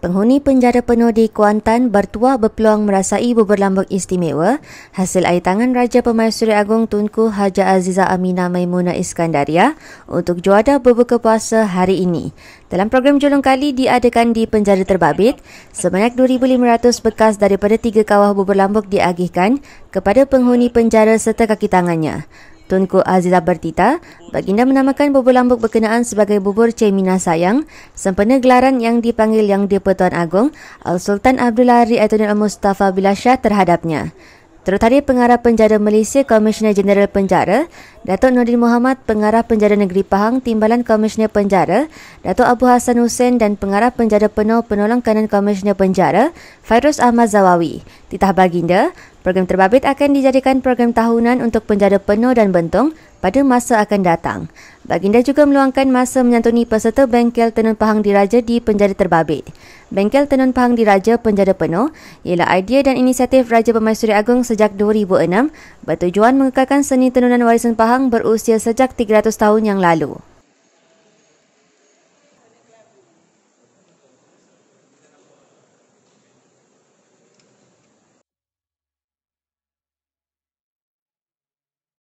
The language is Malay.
Penghuni penjara penuh di Kuantan bertuah berpeluang merasai berlambung istimewa hasil air tangan Raja Pemaisuri Agong Tunku Haja Aziza Aminah Maimuna Iskandaria untuk juadah berbuka puasa hari ini. Dalam program julung kali diadakan di penjara terbabit, sebanyak 2,500 bekas daripada tiga kawah berlambung diagihkan kepada penghuni penjara serta kaki tangannya. Tunku Aziza Bertita, baginda menamakan bubur lambuk berkenaan sebagai bubur Cemina Sayang, sempena gelaran yang dipanggil Yang Dipertuan Agong, Al-Sultan Abdullah Riatunin Al-Mustafa Shah terhadapnya. Terutari Pengarah Penjara Malaysia Komisioner Jeneral Penjara, Datuk Nordin Muhammad Pengarah Penjara Negeri Pahang Timbalan Komisioner Penjara, Datuk Abu Hassan Hussein dan Pengarah Penjara Penuh Penolong Kanan Komisioner Penjara, Fairuz Ahmad Zawawi. Titah Baginda, Program terbabit akan dijadikan program tahunan untuk penjara penuh dan bentong pada masa akan datang. Baginda juga meluangkan masa menyantuni peserta bengkel Tenun Pahang Diraja di penjara terbabit. Bengkel Tenun Pahang Diraja penjara penuh ialah idea dan inisiatif Raja Pemaisuri Agong sejak 2006 bertujuan mengekalkan seni tenunan warisan Pahang berusia sejak 300 tahun yang lalu.